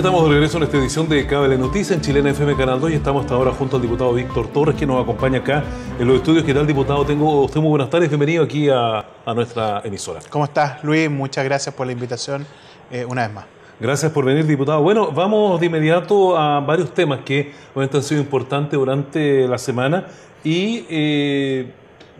estamos de regreso en esta edición de Cable Noticias en Chilena FM Canal 2 y estamos hasta ahora junto al diputado Víctor Torres que nos acompaña acá en los estudios. ¿Qué tal, diputado? Tengo usted muy buenas tardes. Bienvenido aquí a, nuestra emisora. ¿Cómo estás, Luis? Muchas gracias por la invitación eh, una vez más. Gracias por venir, diputado. Bueno, vamos de inmediato a varios temas que han sido importantes durante la semana y eh,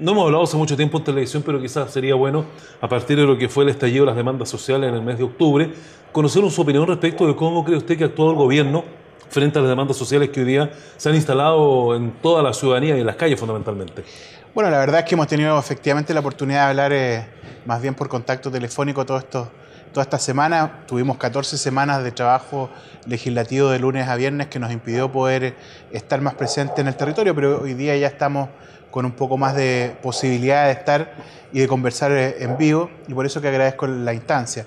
no hemos hablado hace mucho tiempo en televisión, pero quizás sería bueno, a partir de lo que fue el estallido de las demandas sociales en el mes de octubre, conocer su opinión respecto de cómo cree usted que ha actuado el gobierno frente a las demandas sociales que hoy día se han instalado en toda la ciudadanía y en las calles fundamentalmente. Bueno, la verdad es que hemos tenido efectivamente la oportunidad de hablar eh, más bien por contacto telefónico todo esto, toda esta semana. Tuvimos 14 semanas de trabajo legislativo de lunes a viernes que nos impidió poder estar más presentes en el territorio, pero hoy día ya estamos con un poco más de posibilidad de estar y de conversar eh, en vivo, y por eso que agradezco la instancia.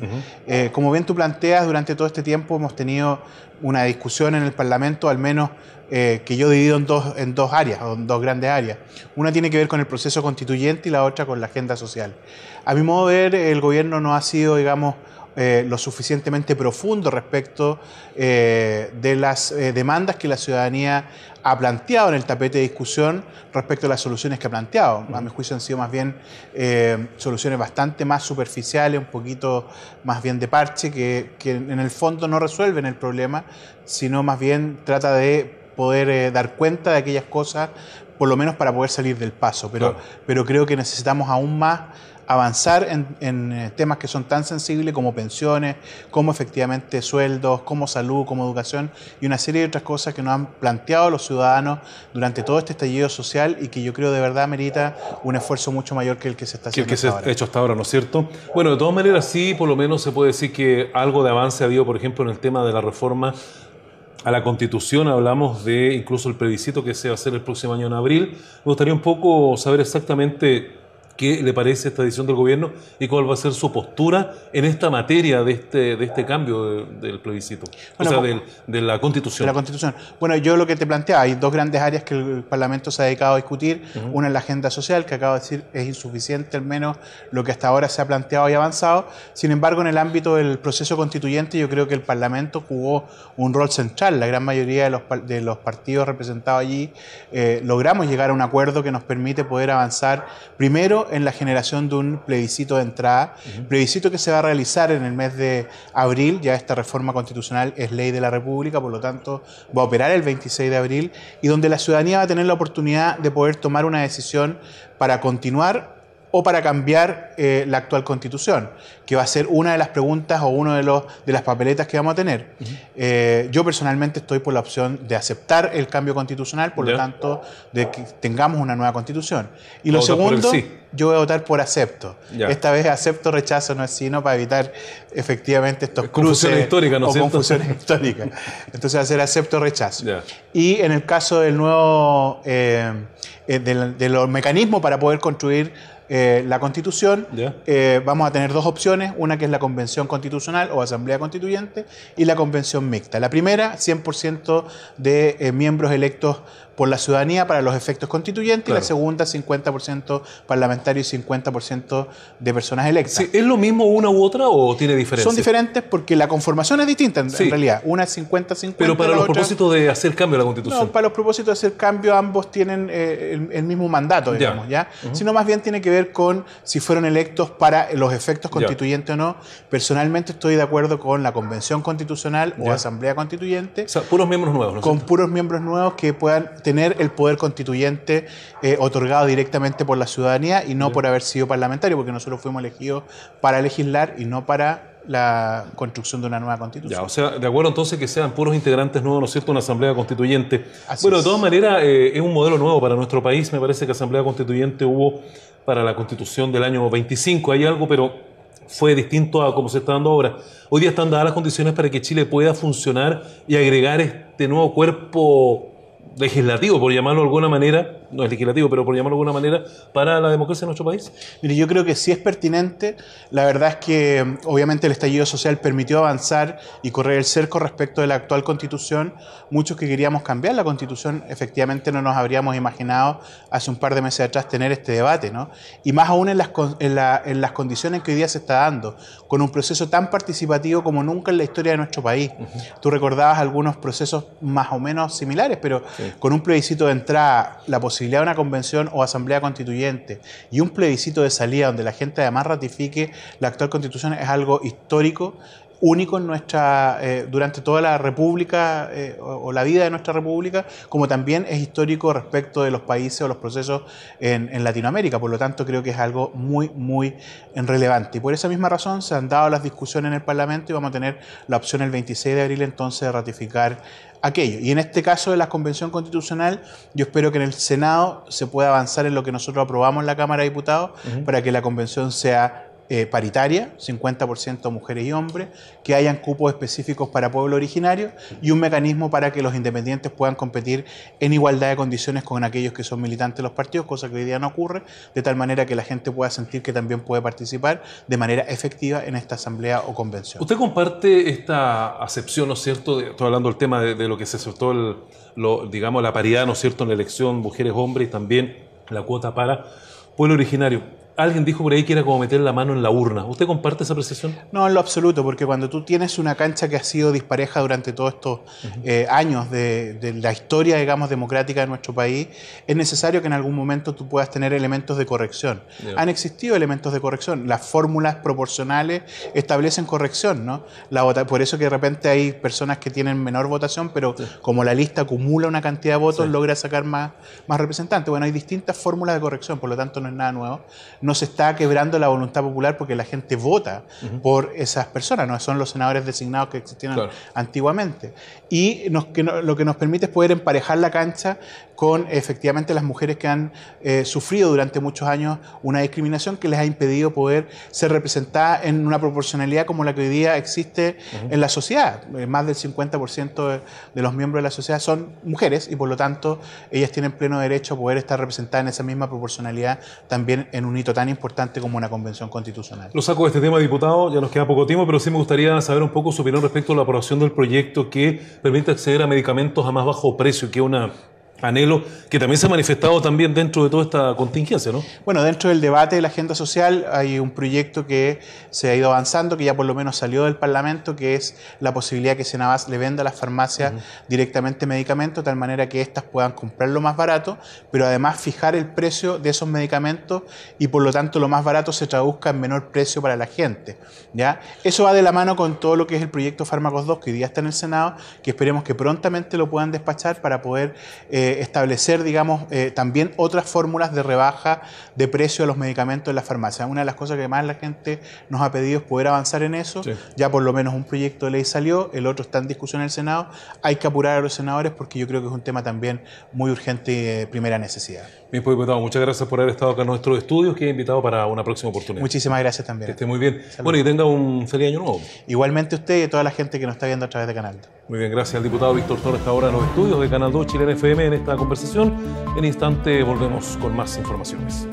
Eh, como bien tú planteas, durante todo este tiempo hemos tenido una discusión en el Parlamento, al menos eh, que yo divido en dos, en dos áreas, o en dos grandes áreas. Una tiene que ver con el proceso constituyente y la otra con la agenda social. A mi modo de ver, el gobierno no ha sido, digamos, eh, lo suficientemente profundo respecto eh, de las eh, demandas que la ciudadanía ha planteado en el tapete de discusión respecto a las soluciones que ha planteado. A mi juicio han sido más bien soluciones bastante más superficiales, un poquito más bien de parche, que, en el fondo no resuelven el problema, sino más bien trata de poder dar cuenta de aquellas cosas, por lo menos para poder salir del paso. Pero, pero creo que necesitamos aún más avanzar en, eh, temas que son tan sensibles como pensiones, como efectivamente sueldos, como salud, como educación y una serie de otras cosas que nos han planteado los ciudadanos durante todo este estallido social y que yo creo de verdad merita un esfuerzo mucho mayor que el que se está haciendo. Que el que se ha hecho hasta ahora, ¿no es cierto? Bueno, de todas maneras sí, por lo menos se puede decir que algo de avance ha habido, por ejemplo, en el tema de la reforma a la Constitución, hablamos de incluso el plebiscito que se va a hacer el próximo año en abril. Me gustaría un poco saber exactamente qué le parece esta decisión del gobierno y cuál va a ser su postura en esta materia de este, de este cambio del plebiscito, o sea, de la Constitución. la Constitución. Bueno, yo lo que te planteaba, hay dos grandes áreas que el Parlamento se ha dedicado a discutir. Una es la agenda social, que acabo de decir es insuficiente, al menos lo que hasta ahora se ha planteado y avanzado. Sin embargo, en el ámbito del proceso constituyente, yo creo que el Parlamento jugó un rol central. La gran mayoría de los, de los partidos representados allí eh, logramos llegar a un acuerdo que nos permite poder avanzar primero en la generación de un plebiscito de entrada, plebiscito que se va a realizar en el mes de abril, ya esta reforma constitucional es ley de la República, por lo tanto va a operar el 26 de abril, y donde la ciudadanía va a tener la oportunidad de poder tomar una decisión para continuar o para cambiar eh, la actual constitución, que va a ser una de las preguntas o una de, los, de las papeletas que vamos a tener. Eh, yo personalmente estoy por la opción de aceptar el cambio constitucional, por lo tanto, de que tengamos una nueva constitución. Y lo segundo, yo voy a votar por acepto. Esta vez acepto, rechazo, no es sino, para evitar efectivamente estos cruces histórica, ¿no o Entonces va a ser acepto, rechazo. Y en el caso del nuevo, eh, de los mecanismos para poder construir eh, la constitución, eh, vamos a tener dos opciones, una que es la convención constitucional o asamblea constituyente y la convención mixta. La primera, 100% de eh, miembros electos por la ciudadanía para los efectos constituyentes y la segunda 50% parlamentario y 50% de personas electas. ¿Es lo mismo una u otra o tiene diferencias? Son diferentes porque la conformación es distinta en, realidad. Una es 50-50. Pero para los propósitos de hacer cambio a la constitución. No, para los propósitos de hacer cambio ambos tienen eh, el, mismo mandato, digamos, ¿ya? Sino más bien tiene que ver con si fueron electos para los efectos constituyentes o no. Personalmente estoy de acuerdo con la convención constitucional o asamblea constituyente. O sea, puros miembros nuevos. ¿no con puros miembros nuevos que puedan tener el poder constituyente eh, otorgado directamente por la ciudadanía y no por haber sido parlamentario, porque nosotros fuimos elegidos para legislar y no para la construcción de una nueva constitución. Ya, o sea, de acuerdo entonces que sean puros integrantes nuevos, ¿no es cierto?, una asamblea constituyente. bueno, de todas maneras, eh, es un modelo nuevo para nuestro país. Me parece que asamblea constituyente hubo para la constitución del año 25, hay algo, pero fue distinto a cómo se está dando ahora. Hoy día están dadas las condiciones para que Chile pueda funcionar y agregar este nuevo cuerpo legislativo, por llamarlo de alguna manera, no es legislativo, pero por llamarlo de alguna manera, para la democracia en nuestro país? Mire, yo creo que sí es pertinente. La verdad es que obviamente el estallido social permitió avanzar y correr el cerco respecto de la actual constitución. Muchos que queríamos cambiar la constitución, efectivamente no nos habríamos imaginado hace un par de meses atrás tener este debate, ¿no? Y más aún en las, en, las condiciones que hoy día se está dando, con un proceso tan participativo como nunca en la historia de nuestro país. Tú recordabas algunos procesos más o menos similares, pero con un plebiscito de entrada, la posibilidad una convención o asamblea constituyente y un plebiscito de salida donde la gente además ratifique la actual constitución es algo histórico único en nuestra, eh, durante toda la República eh, o, la vida de nuestra República, como también es histórico respecto de los países o los procesos en, Latinoamérica. Por lo tanto, creo que es algo muy, muy relevante. Y por esa misma razón se han dado las discusiones en el Parlamento y vamos a tener la opción el 26 de abril entonces de ratificar aquello. Y en este caso de la Convención Constitucional, yo espero que en el Senado se pueda avanzar en lo que nosotros aprobamos en la Cámara de Diputados para que la Convención sea eh, paritaria, 50% mujeres y hombres, que hayan cupos específicos para pueblo originario y un mecanismo para que los independientes puedan competir en igualdad de condiciones con aquellos que son militantes de los partidos, cosa que hoy día no ocurre, de tal manera que la gente pueda sentir que también puede participar de manera efectiva en esta asamblea o convención. ¿Usted comparte esta acepción, ¿no es cierto? De, estoy hablando del tema de, lo que se aceptó, lo, digamos, la paridad, ¿no es cierto?, en la elección mujeres-hombres y también la cuota para pueblo originario. Alguien dijo por ahí que era como meter la mano en la urna. ¿Usted comparte esa apreciación? No, en lo absoluto, porque cuando tú tienes una cancha que ha sido dispareja durante todos estos eh, años de, la historia, digamos, democrática de nuestro país, es necesario que en algún momento tú puedas tener elementos de corrección. Han existido elementos de corrección. Las fórmulas proporcionales establecen corrección, ¿no? La por eso que de repente hay personas que tienen menor votación, pero como la lista acumula una cantidad de votos, logra sacar más, más representantes. Bueno, hay distintas fórmulas de corrección, por lo tanto no es nada nuevo no se está quebrando la voluntad popular porque la gente vota por esas personas, no son los senadores designados que existían antiguamente. Y lo que nos permite es poder emparejar la cancha con efectivamente las mujeres que han eh, sufrido durante muchos años una discriminación que les ha impedido poder ser representadas en una proporcionalidad como la que hoy día existe en la sociedad. Eh, más del 50% de, de los miembros de la sociedad son mujeres y por lo tanto ellas tienen pleno derecho a poder estar representadas en esa misma proporcionalidad también en un hito tan importante como una convención constitucional. Lo saco de este tema, diputado, ya nos queda poco tiempo, pero sí me gustaría saber un poco su opinión respecto a la aprobación del proyecto que permite acceder a medicamentos a más bajo precio, que una anhelo que también se ha manifestado también dentro de toda esta contingencia, ¿no? Bueno, dentro del debate de la agenda social hay un proyecto que se ha ido avanzando, que ya por lo menos salió del Parlamento, que es la posibilidad que Senabas le venda a las farmacias directamente medicamentos, de tal manera que éstas puedan comprar lo más barato, pero además fijar el precio de esos medicamentos y por lo tanto lo más barato se traduzca en menor precio para la gente, ¿ya? Eso va de la mano con todo lo que es el proyecto Fármacos 2, que hoy día está en el Senado, que esperemos que prontamente lo puedan despachar para poder... Eh, eh, establecer, digamos, eh, también otras fórmulas de rebaja de precio a los medicamentos en las farmacias. Una de las cosas que más la gente nos ha pedido es poder avanzar en eso. Ya por lo menos un proyecto de ley salió, el otro está en discusión en el Senado. Hay que apurar a los senadores porque yo creo que es un tema también muy urgente y de primera necesidad. Bien, pues diputado, muchas gracias por haber estado acá en nuestros estudios, que he invitado para una próxima oportunidad. Muchísimas gracias también. Que esté muy bien. Bueno, y tenga un feliz año nuevo. Igualmente usted y toda la gente que nos está viendo a través de Canal. Muy bien, gracias al diputado Víctor Torres ahora en los estudios de Canal 2 Chile FM en esta conversación. En instante volvemos con más informaciones.